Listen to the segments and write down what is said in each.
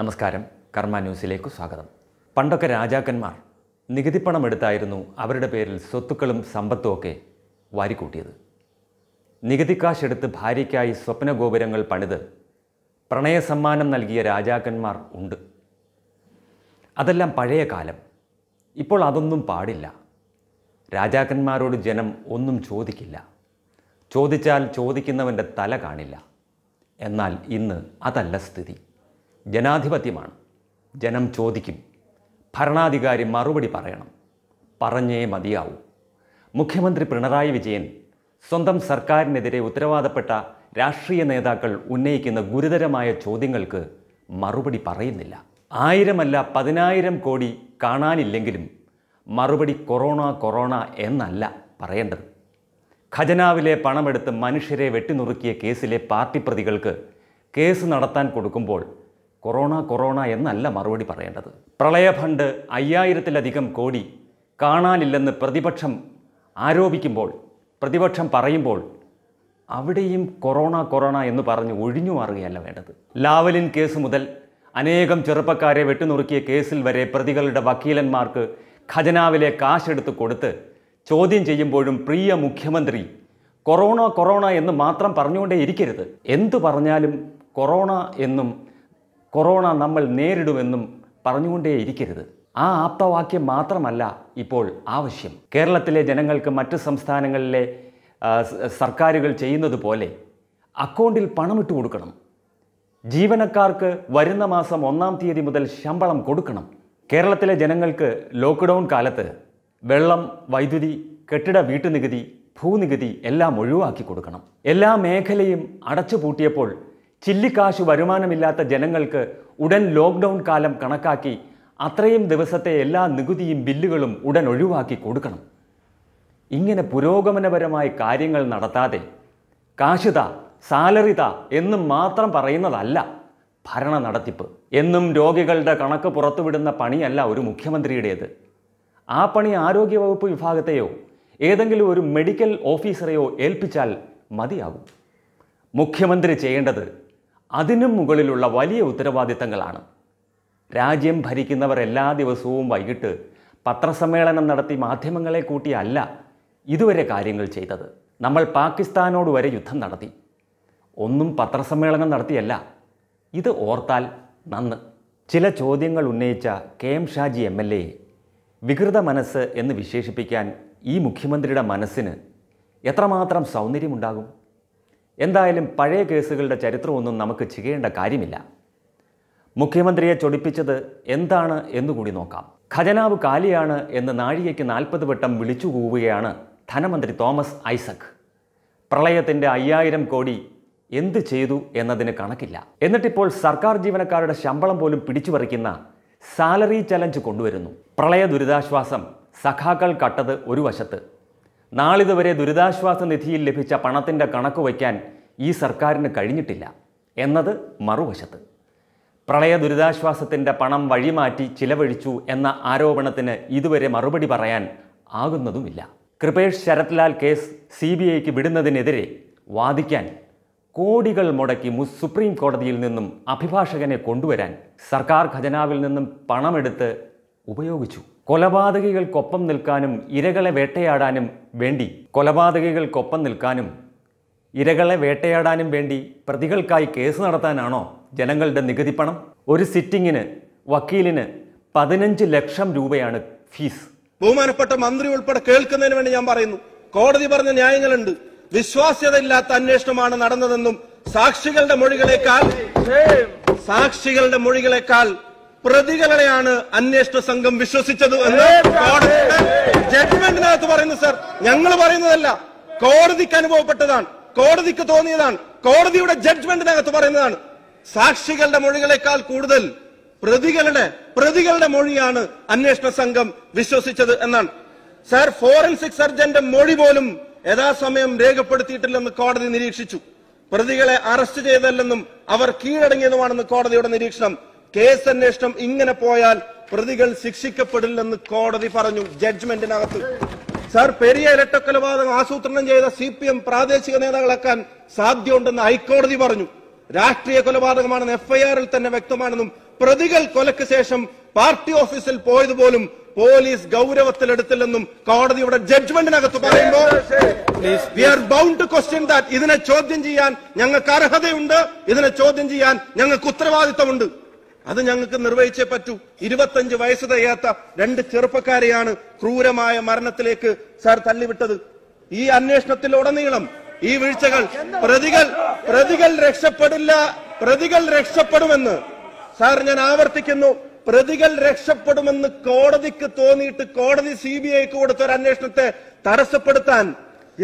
നമസ്കാരം കർമ്മ ന്യൂസിലേക്ക് സ്വാഗതം പണ്ടൊക്കെ രാജാക്കന്മാർ നികുതിപ്പണം എടുത്തായിരുന്നു അവരുടെ പേരിൽ സ്വത്തുക്കളും സമ്പത്തും ഒക്കെ വാരിക്കൂട്ടിയത് നികുതിക്കാശെടുത്ത് ഭാര്യയ്ക്കായി സ്വപ്നഗോപുരങ്ങൾ പണിത് പ്രണയസമ്മാനം നൽകിയ രാജാക്കന്മാർ ഉണ്ട് അതെല്ലാം പഴയ കാലം ഇപ്പോൾ അതൊന്നും പാടില്ല രാജാക്കന്മാരോട് ജനം ഒന്നും ചോദിക്കില്ല ചോദിച്ചാൽ ചോദിക്കുന്നവൻ്റെ തല കാണില്ല എന്നാൽ ഇന്ന് അതല്ല സ്ഥിതി ജനാധിപത്യമാണ് ജനം ചോദിക്കും ഭരണാധികാരി മറുപടി പറയണം പറഞ്ഞേ മതിയാവൂ മുഖ്യമന്ത്രി പിണറായി വിജയൻ സ്വന്തം സർക്കാരിനെതിരെ ഉത്തരവാദപ്പെട്ട രാഷ്ട്രീയ നേതാക്കൾ ഉന്നയിക്കുന്ന ഗുരുതരമായ ചോദ്യങ്ങൾക്ക് മറുപടി പറയുന്നില്ല ആയിരമല്ല പതിനായിരം കോടി കാണാനില്ലെങ്കിലും മറുപടി കൊറോണ കൊറോണ എന്നല്ല പറയേണ്ടത് ഖജനാവിലെ പണമെടുത്ത് മനുഷ്യരെ വെട്ടിനുറുക്കിയ കേസിലെ പാർട്ടി പ്രതികൾക്ക് കേസ് നടത്താൻ കൊടുക്കുമ്പോൾ കൊറോണ കൊറോണ എന്നല്ല മറുപടി പറയേണ്ടത് പ്രളയ ഫണ്ട് അയ്യായിരത്തിലധികം കോടി കാണാനില്ലെന്ന് പ്രതിപക്ഷം ആരോപിക്കുമ്പോൾ പ്രതിപക്ഷം പറയുമ്പോൾ അവിടെയും കൊറോണ കൊറോണ എന്ന് പറഞ്ഞ് ഒഴിഞ്ഞു മാറുകയല്ല വേണ്ടത് ലാവലിൻ കേസ് മുതൽ അനേകം ചെറുപ്പക്കാരെ വെട്ടിനുറുക്കിയ കേസിൽ വരെ പ്രതികളുടെ വക്കീലന്മാർക്ക് ഖജനാവിലെ കാശെടുത്ത് കൊടുത്ത് ചോദ്യം ചെയ്യുമ്പോഴും പ്രിയ മുഖ്യമന്ത്രി കൊറോണ കൊറോണ എന്ന് മാത്രം പറഞ്ഞുകൊണ്ടേ ഇരിക്കരുത് എന്തു പറഞ്ഞാലും കൊറോണ എന്നും കൊറോണ നമ്മൾ നേരിടുമെന്നും പറഞ്ഞുകൊണ്ടേയിരിക്കരുത് ആ ആപ്തവാക്യം മാത്രമല്ല ഇപ്പോൾ ആവശ്യം കേരളത്തിലെ ജനങ്ങൾക്ക് മറ്റ് സംസ്ഥാനങ്ങളിലെ സർക്കാരുകൾ ചെയ്യുന്നത് പോലെ അക്കൗണ്ടിൽ പണമിട്ട് കൊടുക്കണം ജീവനക്കാർക്ക് വരുന്ന മാസം ഒന്നാം തീയതി മുതൽ ശമ്പളം കൊടുക്കണം കേരളത്തിലെ ജനങ്ങൾക്ക് ലോക്ക്ഡൗൺ കാലത്ത് വെള്ളം വൈദ്യുതി കെട്ടിട വീട്ടുനികുതി ഭൂനികുതി എല്ലാം ഒഴിവാക്കി കൊടുക്കണം എല്ലാ മേഖലയും അടച്ചുപൂട്ടിയപ്പോൾ ചില്ലിക്കാശ് വരുമാനമില്ലാത്ത ജനങ്ങൾക്ക് ഉടൻ ലോക്ക്ഡൗൺ കാലം കണക്കാക്കി അത്രയും ദിവസത്തെ എല്ലാ നികുതിയും ബില്ലുകളും ഉടൻ ഒഴിവാക്കി കൊടുക്കണം ഇങ്ങനെ പുരോഗമനപരമായ കാര്യങ്ങൾ നടത്താതെ കാശുത സാലറിത എന്നും മാത്രം പറയുന്നതല്ല ഭരണ നടത്തിപ്പ് എന്നും രോഗികളുടെ കണക്ക് പുറത്തുവിടുന്ന പണിയല്ല ഒരു മുഖ്യമന്ത്രിയുടേത് ആ പണി ആരോഗ്യവകുപ്പ് വിഭാഗത്തെയോ ഏതെങ്കിലും ഒരു മെഡിക്കൽ ഓഫീസറെയോ ഏൽപ്പിച്ചാൽ മതിയാകും മുഖ്യമന്ത്രി ചെയ്യേണ്ടത് അതിനും മുകളിലുള്ള വലിയ ഉത്തരവാദിത്തങ്ങളാണ് രാജ്യം ഭരിക്കുന്നവർ എല്ലാ ദിവസവും വൈകിട്ട് പത്രസമ്മേളനം നടത്തി മാധ്യമങ്ങളെ കൂട്ടിയല്ല ഇതുവരെ കാര്യങ്ങൾ ചെയ്തത് നമ്മൾ പാകിസ്ഥാനോട് വരെ യുദ്ധം നടത്തി ഒന്നും പത്രസമ്മേളനം നടത്തിയല്ല ഇത് ഓർത്താൽ നന്ന് ചില ചോദ്യങ്ങൾ ഉന്നയിച്ച K M Shaji M L A വികൃത മനസ്സ് എന്ന് വിശേഷിപ്പിക്കാൻ ഈ മുഖ്യമന്ത്രിയുടെ മനസ്സിന് എത്രമാത്രം സൗന്ദര്യമുണ്ടാകും എന്തായാലും പഴയ കേസുകളുടെ ചരിത്രമൊന്നും നമുക്ക് ചെയ്യേണ്ട കാര്യമില്ല മുഖ്യമന്ത്രിയെ ചൊടിപ്പിച്ചത് എന്താണ് എന്നുകൂടി നോക്കാം ഖജനാവ് കാലിയാണ് എന്ന് നാഴികയ്ക്ക് നാൽപ്പത് വട്ടം വിളിച്ചു കൂവുകയാണ് ധനമന്ത്രി തോമസ് ഐസക് പ്രളയത്തിൻ്റെ അയ്യായിരം കോടി എന്ത് ചെയ്തു എന്നതിന് കണക്കില്ല എന്നിട്ടിപ്പോൾ സർക്കാർ ജീവനക്കാരുടെ ശമ്പളം പോലും പിടിച്ചുപറിക്കുന്ന സാലറി ചലഞ്ച് കൊണ്ടുവരുന്നു പ്രളയ ദുരിതാശ്വാസം സഖാക്കൾ കട്ടത് ഒരു വശത്ത് നാളിതുവരെ ദുരിതാശ്വാസ നിധിയിൽ ലഭിച്ച പണത്തിൻ്റെ കണക്ക് വയ്ക്കാൻ ഈ സർക്കാരിന് കഴിഞ്ഞിട്ടില്ല എന്നത് മറുവശത്ത് പ്രളയ ദുരിതാശ്വാസത്തിൻ്റെ പണം വഴിമാറ്റി ചിലവഴിച്ചു എന്ന ആരോപണത്തിന് ഇതുവരെ മറുപടി പറയാൻ ആകുന്നതുമില്ല Kripesh Sarathlal case C B ഐക്ക് വിടുന്നതിനെതിരെ വാദിക്കാൻ കോടികൾ മുടക്കി സുപ്രീം കോടതിയിൽ നിന്നും അഭിഭാഷകനെ കൊണ്ടുവരാൻ സർക്കാർ ഖജനാവിൽ നിന്നും പണമെടുത്ത് ഉപയോഗിച്ചു കൊലപാതകികൾക്കൊപ്പം നിൽക്കാനും ഇരകളെ വേട്ടയാടാനും വേണ്ടി കൊലപാതകികൾക്കൊപ്പം നിൽക്കാനും ഇരകളെ വേട്ടയാടാനും വേണ്ടി പ്രതികൾക്കായി കേസ് നടത്താനാണോ ജനങ്ങളുടെ നികുതി പണം ഒരു സിറ്റിങ്ങിന് വക്കീലിന് പതിനഞ്ച് ലക്ഷം രൂപയാണ് ഫീസ് ബഹുമാനപ്പെട്ട മന്ത്രി ഉൾപ്പെടെ കേൾക്കുന്നതിന് വേണ്ടി ഞാൻ പറയുന്നു കോടതി പറഞ്ഞ ന്യായങ്ങളുണ്ട് വിശ്വാസ്യതയില്ലാത്ത അന്വേഷണമാണ് നടന്നതെന്നും സാക്ഷികളുടെ മൊഴികളെക്കാൾ സാക്ഷികളുടെ മൊഴികളെക്കാൾ പ്രതികളെയാണ് അന്വേഷണ സംഘം വിശ്വസിച്ചത് എന്ന് കോടതിയുടെ ജഡ്ജ്മെന്റിനകത്ത് പറയുന്നു സർ ഞങ്ങൾ പറയുന്നതല്ല കോടതിക്ക് അനുഭവപ്പെട്ടതാണ് കോടതിക്ക് തോന്നിയതാണ് കോടതിയുടെ ജഡ്ജ്മെന്റിനകത്ത് പറയുന്നതാണ് സാക്ഷികളുടെ മൊഴികളെക്കാൾ കൂടുതൽ പ്രതികളുടെ പ്രതികളുടെ മൊഴിയാണ് അന്വേഷണ സംഘം വിശ്വസിച്ചത് എന്നാണ് സർ ഫോറൻസിക് സർജന്റെ മൊഴി പോലും യഥാസമയം രേഖപ്പെടുത്തിയിട്ടില്ലെന്ന് കോടതി നിരീക്ഷിച്ചു പ്രതികളെ അറസ്റ്റ് ചെയ്തല്ലെന്നും അവർ കീഴടങ്ങിയതുമാണെന്ന് കോടതിയുടെ നിരീക്ഷണം കേസ് അന്വേഷണം ഇങ്ങനെ പോയാൽ പ്രതികൾ ശിക്ഷിക്കപ്പെടില്ലെന്ന് കോടതി പറഞ്ഞു ജഡ്ജ്മെന്റിനകത്ത് സർ പെരിയ ഇരട്ടക്കൊലപാതകം ആസൂത്രണം ചെയ്ത സി പി എം പ്രാദേശിക നേതാക്കളാക്കാൻ സാധ്യമുണ്ടെന്ന് ഹൈക്കോടതി പറഞ്ഞു രാഷ്ട്രീയ കൊലപാതകമാണെന്ന് എഫ്ഐആറിൽ തന്നെ വ്യക്തമാണെന്നും പ്രതികൾ കൊലക്ക് ശേഷം പാർട്ടി ഓഫീസിൽ പോയതുപോലും പോലീസ് ഗൗരവത്തിലെടുത്തില്ലെന്നും കോടതിയുടെ ജഡ്ജ്മെന്റിനകത്ത് പറയുമ്പോൾ we are bound to question that ഇതിനെ ചോദ്യം ചെയ്യാൻ ഞങ്ങൾക്ക് അർഹതയുണ്ട് ഇതിനെ ചോദ്യം ചെയ്യാൻ ഞങ്ങൾക്ക് ഉത്തരവാദിത്തമുണ്ട് അത് ഞങ്ങൾക്ക് നിർവഹിച്ചേ പറ്റൂ ഇരുപത്തഞ്ച് വയസ്സ് തികയാത്ത രണ്ട് ചെറുപ്പക്കാരെയാണ് ക്രൂരമായ മരണത്തിലേക്ക് സാർ തള്ളിവിട്ടത് ഈ അന്വേഷണത്തിലുടനീളം ഈ വീഴ്ചകൾ പ്രതികൾ പ്രതികൾ രക്ഷപ്പെടില്ല പ്രതികൾ രക്ഷപ്പെടുമെന്ന് സാർ ഞാൻ ആവർത്തിക്കുന്നു പ്രതികൾ രക്ഷപ്പെടുമെന്ന് കോടതിക്ക് തോന്നിയിട്ട് കോടതി സി ബി ഐക്ക് കൊടുത്ത ഒരു അന്വേഷണത്തെ തടസ്സപ്പെടുത്താൻ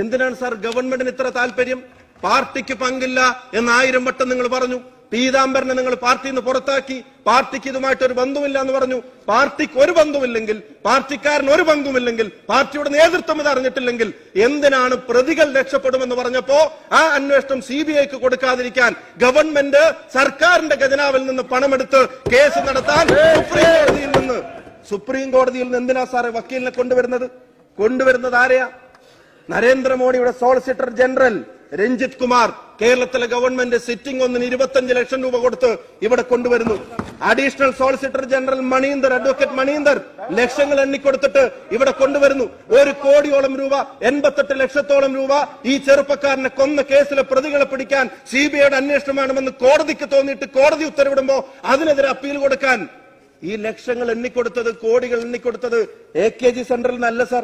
എന്തിനാണ് സാർ ഗവൺമെന്റിന് ഇത്ര താല്പര്യം പാർട്ടിക്ക് പങ്കില്ല എന്ന് ആയിരം വട്ടം നിങ്ങൾ പറഞ്ഞു പീതാംബരനെ നിങ്ങൾ പാർട്ടിയിൽ നിന്ന് പുറത്താക്കി പാർട്ടിക്ക് ഇതുമായിട്ട് ഒരു ബന്ധുമില്ല എന്ന് പറഞ്ഞു പാർട്ടിക്ക് ഒരു ബന്ധുമില്ലെങ്കിൽ പാർട്ടിക്കാരൻ ഒരു ബന്ധുമില്ലെങ്കിൽ പാർട്ടിയുടെ നേതൃത്വം ഇത് അറിഞ്ഞിട്ടില്ലെങ്കിൽ എന്തിനാണ് പ്രതികൾ രക്ഷപ്പെടുമെന്ന് പറഞ്ഞപ്പോ ആ അന്വേഷണം സി ബി ഐക്ക് കൊടുക്കാതിരിക്കാൻ ഗവൺമെന്റ് സർക്കാരിന്റെ ഖജനാവിൽ നിന്ന് പണമെടുത്ത് കേസ് നടത്താൻ സുപ്രീം കോടതിയിൽ നിന്ന് സുപ്രീം കോടതിയിൽ നിന്ന് എന്തിനാ സാറേ വക്കീലിനെ കൊണ്ടുവരുന്നത് കൊണ്ടുവരുന്നത് ആരെയാ നരേന്ദ്രമോദിയുടെ സോളിസിറ്റർ ജനറൽ രഞ്ജിത് കുമാർ കേരളത്തിലെ ഗവൺമെന്റ് സിറ്റിംഗ് ഒന്നിന് ഇരുപത്തഞ്ച് ലക്ഷം രൂപ കൊടുത്ത് ഇവിടെ കൊണ്ടുവരുന്നു additional solicitor general Maninder advocate Maninder ലക്ഷങ്ങൾ എണ്ണിക്കൊടുത്തിട്ട് ഇവിടെ കൊണ്ടുവരുന്നു ഒരു കോടിയോളം രൂപ എൺപത്തെട്ട് ലക്ഷത്തോളം രൂപ ഈ ചെറുപ്പക്കാരനെ കൊന്ന കേസിലെ പ്രതികളെ പിടിക്കാൻ സി ബി ഐയുടെ അന്വേഷണം വേണമെന്ന് കോടതിക്ക് തോന്നിയിട്ട് കോടതി ഉത്തരവിടുമ്പോൾ അതിനെതിരെ അപ്പീൽ കൊടുക്കാൻ ഈ ലക്ഷങ്ങൾ എണ്ണിക്കൊടുത്തത് കോടികൾ എണ്ണിക്കൊടുത്തത് എ കെ ജി സെന്ററിൽ നല്ല സാർ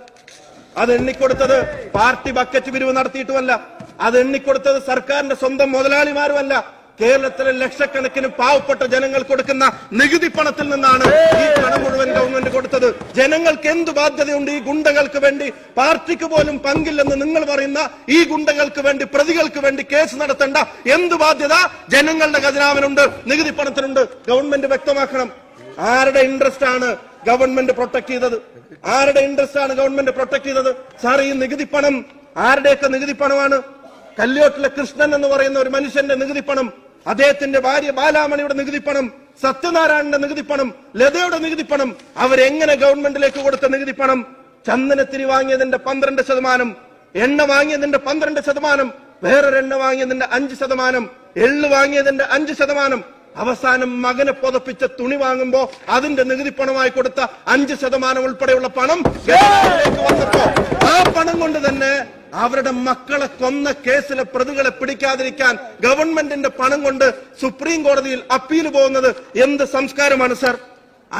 അത് എണ്ണിക്കൊടുത്തത് പാർട്ടി ബക്കറ്റ് പിരിവ് നടത്തിയിട്ടുമല്ല അത് എണ്ണിക്കൊടുത്തത് സർക്കാരിന്റെ സ്വന്തം മുതലാളിമാരുമല്ല കേരളത്തിലെ ലക്ഷക്കണക്കിന് പാവപ്പെട്ട ജനങ്ങൾ കൊടുക്കുന്ന നികുതി പണത്തിൽ നിന്നാണ് ഈ പണം മുഴുവൻ ഗവൺമെന്റ് കൊടുത്തത് ജനങ്ങൾക്ക് എന്ത് ബാധ്യതയുണ്ട് ഈ ഗുണ്ടകൾക്ക് വേണ്ടി പാർട്ടിക്ക് പോലും പങ്കില്ലെന്ന് നിങ്ങൾ പറയുന്ന ഈ ഗുണ്ടകൾക്ക് വേണ്ടി പ്രതികൾക്ക് വേണ്ടി കേസ് നടത്തേണ്ട എന്ത് ബാധ്യത ജനങ്ങളുടെ ഖജനാവിനുണ്ട് നികുതി പണത്തിനുണ്ട് ഗവൺമെന്റ് വ്യക്തമാക്കണം ആരുടെ ഇൻട്രസ്റ്റ് ആണ് ഗവൺമെന്റ് പ്രൊട്ടക്ട് ചെയ്തത് ആരുടെ ഇൻട്രസ്റ്റ് ആണ് ഗവൺമെന്റ് പ്രൊട്ടക്ട് ചെയ്തത് സാർ ഈ നികുതി പണം ആരുടെയൊക്കെ നികുതി പണമാണ് കല്യോട്ടിലെ കൃഷ്ണൻ എന്ന് പറയുന്ന ഒരു മനുഷ്യന്റെ നികുതി പണം അദ്ദേഹത്തിന്റെ ഭാര്യ ബാലാമണിയുടെ നികുതി പണം സത്യനാരായണന്റെ നികുതി പണം ലതയുടെ നികുതി പണം അവരെങ്ങനെ ഗവൺമെന്റിലേക്ക് കൊടുത്ത നികുതി പണം ചന്ദനത്തിരി വാങ്ങിയതിന്റെ പന്ത്രണ്ട് ശതമാനം എണ്ണ വാങ്ങിയതിന്റെ പന്ത്രണ്ട് ശതമാനം വേറൊരെണ്ണ വാങ്ങിയതിന്റെ അഞ്ച് ശതമാനം എള്ള് വാങ്ങിയതിന്റെ അഞ്ച് ശതമാനം അവസാനം മകനെ പുതപ്പിച്ച തുണി വാങ്ങുമ്പോ അതിന്റെ നികുതി പണമായി കൊടുത്ത അഞ്ച് ശതമാനം ഉൾപ്പെടെയുള്ള പണം വന്നപ്പോ ആ പണം കൊണ്ട് തന്നെ അവരുടെ മക്കളെ കൊന്ന കേസിലെ പ്രതികളെ പിടിക്കാതിരിക്കാൻ ഗവൺമെന്റിന്റെ പണം കൊണ്ട് സുപ്രീം കോടതിയിൽ അപ്പീൽ പോകുന്നത് എന്ത് സംസ്കാരമാണ് സർ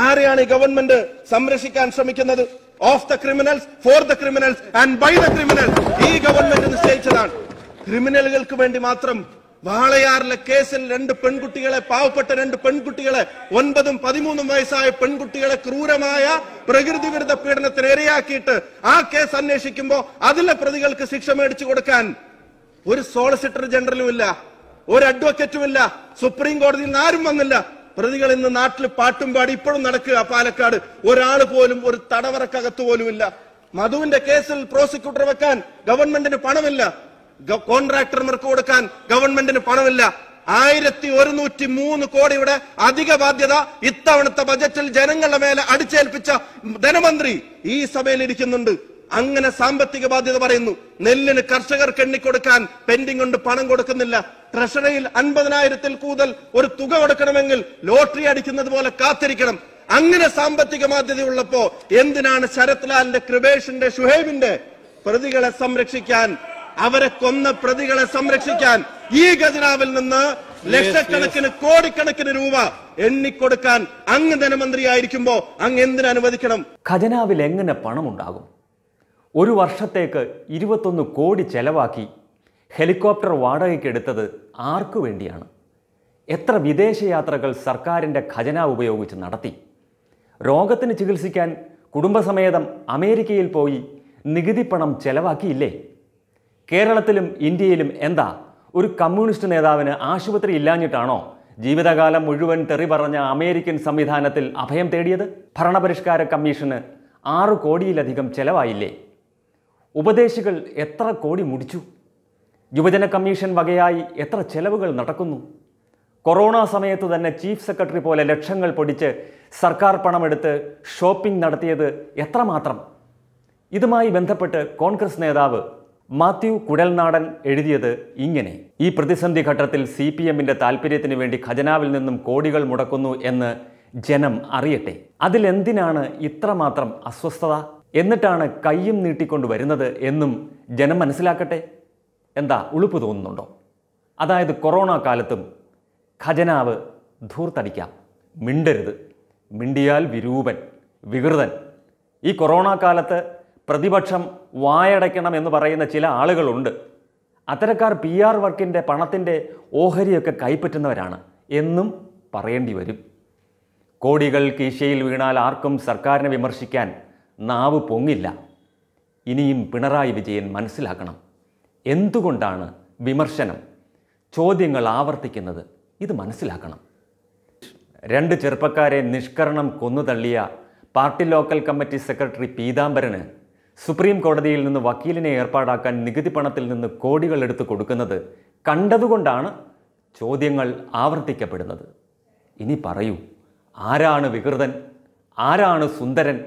ആരെയാണ് ഈ ഗവൺമെന്റ് സംരക്ഷിക്കാൻ ശ്രമിക്കുന്നത് of the criminals for the criminals and by the criminals ഈ ഗവൺമെന്റ് നിശ്ചയിച്ചതാണ് ക്രിമിനലുകൾക്ക് വേണ്ടി മാത്രം വാളയാറിലെ കേസിൽ രണ്ട് പെൺകുട്ടികളെ പാവപ്പെട്ട രണ്ട് പെൺകുട്ടികളെ ഒൻപതും പതിമൂന്നും വയസ്സായ പെൺകുട്ടികളെ ക്രൂരമായ പ്രകൃതി വിരുദ്ധ പീഡനത്തിന് ഇരയാക്കിയിട്ട് ആ കേസ് അന്വേഷിക്കുമ്പോൾ അതിലെ പ്രതികൾക്ക് ശിക്ഷ മേടിച്ചു കൊടുക്കാൻ ഒരു സോളിസിറ്റർ ജനറലും ഇല്ല ഒരു അഡ്വക്കറ്റും ഇല്ല സുപ്രീം കോടതിയിൽ നിന്ന് ആരും വന്നില്ല പ്രതികൾ ഇന്ന് നാട്ടിൽ പാട്ടും പാടി ഇപ്പോഴും നടക്കുക പാലക്കാട് ഒരാൾ പോലും ഒരു തടവറക്കകത്ത് പോലും ഇല്ല മധുവിന്റെ കേസിൽ പ്രോസിക്യൂട്ടർ വെക്കാൻ ഗവൺമെന്റിന് പണമില്ല കോൺട്രാക്ടർമാർക്ക് കൊടുക്കാൻ ഗവൺമെന്റിന് പണമില്ല ആയിരത്തി ഒരുന്നൂറ്റി മൂന്ന് കോടിയുടെ അധിക ബാധ്യത ഇത്തവണത്തെ ബജറ്റിൽ ജനങ്ങളുടെ മേലെ അടിച്ചേൽപ്പിച്ച ധനമന്ത്രി ഈ സഭയിൽ ഇരിക്കുന്നുണ്ട് അങ്ങനെ സാമ്പത്തിക ബാധ്യത പറയുന്നു നെല്ലിന് കർഷകർക്ക് എണ്ണിക്കൊടുക്കാൻ പെൻഡിംഗ് കൊണ്ട് പണം കൊടുക്കുന്നില്ല ട്രഷറിയിൽ അൻപതിനായിരത്തിൽ കൂടുതൽ ഒരു തുക കൊടുക്കണമെങ്കിൽ ലോട്ടറി അടിക്കുന്നത് പോലെ കാത്തിരിക്കണം അങ്ങനെ സാമ്പത്തിക ഉള്ളപ്പോ എന്തിനാണ് ശരത്ലാലിന്റെ കൃപേഷിന്റെ ഷുഹേബിന്റെ പ്രതികളെ സംരക്ഷിക്കാൻ അവരെ കൊന്ന പ്രതികളെ സംരക്ഷിക്കാൻ ഈ ഖജനാവിൽ നിന്ന് ലക്ഷക്കണക്കിന് കോടിക്കണക്കിന് രൂപ എണ്ണിക്കൊടുക്കാൻ അങ്ങ് ധനമന്ത്രിയായിരിക്കുമ്പോ അങ്ങ് എന്തിനു അനുവദിക്കണം ഖജനാവിൽ എങ്ങനെ പണമുണ്ടാകും ഒരു വർഷത്തേക്ക് ഇരുപത്തൊന്ന് കോടി ചെലവാക്കി ഹെലികോപ്റ്റർ വാടകയ്ക്കെടുത്തത് ആർക്കു വേണ്ടിയാണ് എത്ര വിദേശയാത്രകൾ സർക്കാരിൻ്റെ ഖജനാവ് ഉപയോഗിച്ച് നടത്തി രോഗത്തിന് ചികിത്സിക്കാൻ കുടുംബസമേതം അമേരിക്കയിൽ പോയി നികുതി പണം ചെലവാക്കിയില്ലേ കേരളത്തിലും ഇന്ത്യയിലും എന്താ ഒരു കമ്മ്യൂണിസ്റ്റ് നേതാവിന് ആശുപത്രി ഇല്ലാഞ്ഞിട്ടാണോ ജീവിതകാലം മുഴുവൻ തെറി പറഞ്ഞ അമേരിക്കൻ സംവിധാനത്തിൽ അഭയം തേടിയത് ഭരണപരിഷ്കാര കമ്മീഷന് ആറു കോടിയിലധികം ചെലവായില്ലേ ഉപദേശികൾ എത്ര കോടി മുടിച്ചു യുവജന കമ്മീഷൻ വകയായി എത്ര ചെലവുകൾ നടക്കുന്നു കൊറോണ സമയത്ത് തന്നെ ചീഫ് സെക്രട്ടറി പോലെ ലക്ഷങ്ങൾ പൊടിച്ച് സർക്കാർ പണമെടുത്ത് ഷോപ്പിംഗ് നടത്തിയത് എത്രമാത്രം ഇതുമായി ബന്ധപ്പെട്ട് കോൺഗ്രസ് നേതാവ് മാത്യു കുഴൽനാടൻ എഴുതിയത് ഇങ്ങനെ ഈ പ്രതിസന്ധി ഘട്ടത്തിൽ സി പി എമ്മിൻ്റെ താല്പര്യത്തിന് വേണ്ടി ഖജനാവിൽ നിന്നും കോടികൾ മുടക്കുന്നു എന്ന് ജനം അറിയട്ടെ അതിലെന്തിനാണ് ഇത്രമാത്രം അസ്വസ്ഥത എന്നിട്ടാണ് കയ്യും നീട്ടിക്കൊണ്ട് വരുന്നത് എന്നും ജനം മനസ്സിലാക്കട്ടെ എന്താ ഉളുപ്പ് തോന്നുന്നുണ്ടോ അതായത് കൊറോണ കാലത്തും ഖജനാവ് ധൂർത്തടിക്കാം മിണ്ടരുത് മിണ്ടിയാൽ വിരൂപൻ വികൃതൻ ഈ കൊറോണ കാലത്ത് പ്രതിപക്ഷം വായടയ്ക്കണം എന്ന് പറയുന്ന ചില ആളുകളുണ്ട് അത്തരക്കാർ പി ആർ വർക്കിൻ്റെ പണത്തിൻ്റെ ഓഹരിയൊക്കെ കൈപ്പറ്റുന്നവരാണ് എന്നും പറയേണ്ടി വരും കോടികൾ കീശയിൽ വീണാൽ ആർക്കും സർക്കാരിനെ വിമർശിക്കാൻ നാവ് പൊങ്ങില്ല ഇനിയും പിണറായി വിജയൻ മനസ്സിലാക്കണം എന്തുകൊണ്ടാണ് വിമർശനം ചോദ്യങ്ങൾ ആവർത്തിക്കുന്നത് ഇത് മനസ്സിലാക്കണം രണ്ട് ചെറുപ്പക്കാരെ നിഷ്കരണം കൊന്നു തള്ളിയ പാർട്ടി ലോക്കൽ കമ്മിറ്റി സെക്രട്ടറി പീതാംബരന് സുപ്രീം കോടതിയിൽ നിന്ന് വക്കീലിനെ ഏർപ്പാടാക്കാൻ നികുതി പണത്തിൽ നിന്ന് കോടികൾ എടുത്തു കൊടുക്കുന്നത് കണ്ടതുകൊണ്ടാണ് ചോദ്യങ്ങൾ ആവർത്തിക്കപ്പെടുന്നത് ഇനി പറയൂ ആരാണ് വികൃതൻ ആരാണ് സുന്ദരൻ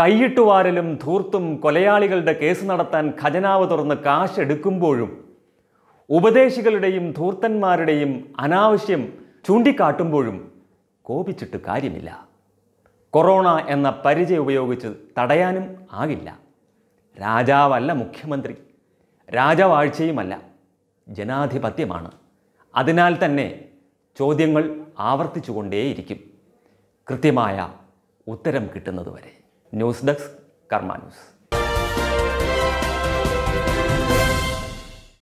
കൈയിട്ടുവാരലും ധൂർത്തും കൊലയാളികളുടെ കേസ് നടത്താൻ ഖജനാവ് തുറന്ന് കാശെടുക്കുമ്പോഴും ഉപദേശികളുടെയും ധൂർത്തന്മാരുടെയും അനാവശ്യം ചൂണ്ടിക്കാട്ടുമ്പോഴും കോപിച്ചിട്ട് കാര്യമില്ല കൊറോണ എന്ന പരിചയം ഉപയോഗിച്ച് തടയാനും ആകില്ല രാജാവല്ല മുഖ്യമന്ത്രി രാജവാഴ്ചയുമല്ല ജനാധിപത്യമാണ് അതിനാൽ തന്നെ ചോദ്യങ്ങൾ ആവർത്തിച്ചുകൊണ്ടേയിരിക്കും കൃത്യമായ ഉത്തരം കിട്ടുന്നതുവരെ ന്യൂസ് ഡെസ്ക് കർമ്മ ന്യൂസ്